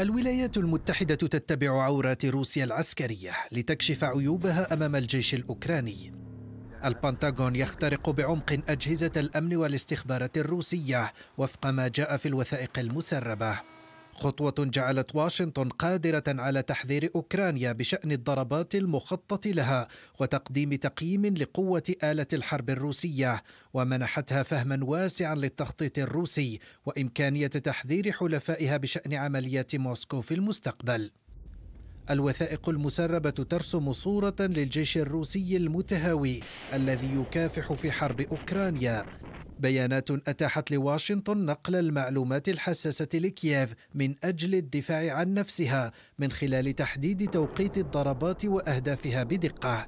الولايات المتحدة تتبع عورات روسيا العسكرية لتكشف عيوبها أمام الجيش الأوكراني. البنتاغون يخترق بعمق أجهزة الأمن والاستخبارات الروسية وفق ما جاء في الوثائق المسربة. خطوة جعلت واشنطن قادرة على تحذير أوكرانيا بشأن الضربات المخطط لها وتقديم تقييم لقوة آلة الحرب الروسية ومنحتها فهما واسعا للتخطيط الروسي وإمكانية تحذير حلفائها بشأن عمليات موسكو في المستقبل الوثائق المسربة ترسم صورة للجيش الروسي المتهاوي الذي يكافح في حرب أوكرانيا بيانات أتاحت لواشنطن نقل المعلومات الحساسة لكييف من أجل الدفاع عن نفسها من خلال تحديد توقيت الضربات وأهدافها بدقة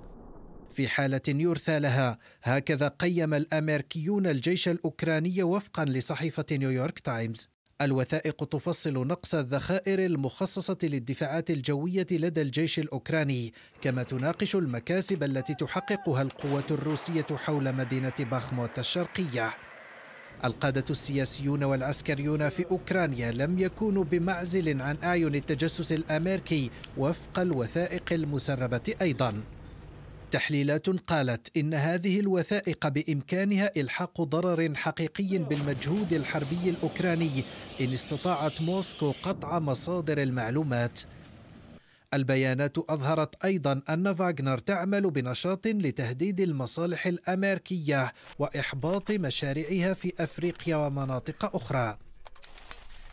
في حالة يرثى لها هكذا قيم الأمريكيون الجيش الأوكراني وفقا لصحيفة نيويورك تايمز الوثائق تفصل نقص الذخائر المخصصة للدفاعات الجوية لدى الجيش الأوكراني كما تناقش المكاسب التي تحققها القوات الروسية حول مدينة باخموت الشرقية القادة السياسيون والعسكريون في أوكرانيا لم يكونوا بمعزل عن أعين التجسس الأمريكي وفق الوثائق المسربة أيضاً تحليلات قالت إن هذه الوثائق بإمكانها إلحاق ضرر حقيقي بالمجهود الحربي الأوكراني إن استطاعت موسكو قطع مصادر المعلومات البيانات أظهرت أيضا أن فاغنر تعمل بنشاط لتهديد المصالح الأمريكية وإحباط مشاريعها في أفريقيا ومناطق أخرى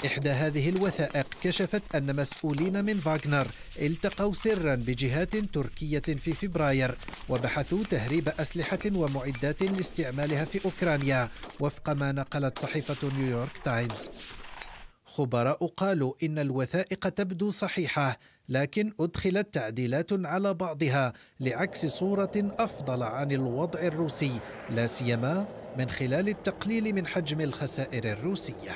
إحدى هذه الوثائق كشفت أن مسؤولين من فاغنر التقوا سرا بجهات تركية في فبراير وبحثوا تهريب أسلحة ومعدات لاستعمالها في أوكرانيا وفق ما نقلت صحيفة نيويورك تايمز خبراء قالوا إن الوثائق تبدو صحيحة لكن أدخلت تعديلات على بعضها لعكس صورة أفضل عن الوضع الروسي لا سيما من خلال التقليل من حجم الخسائر الروسيه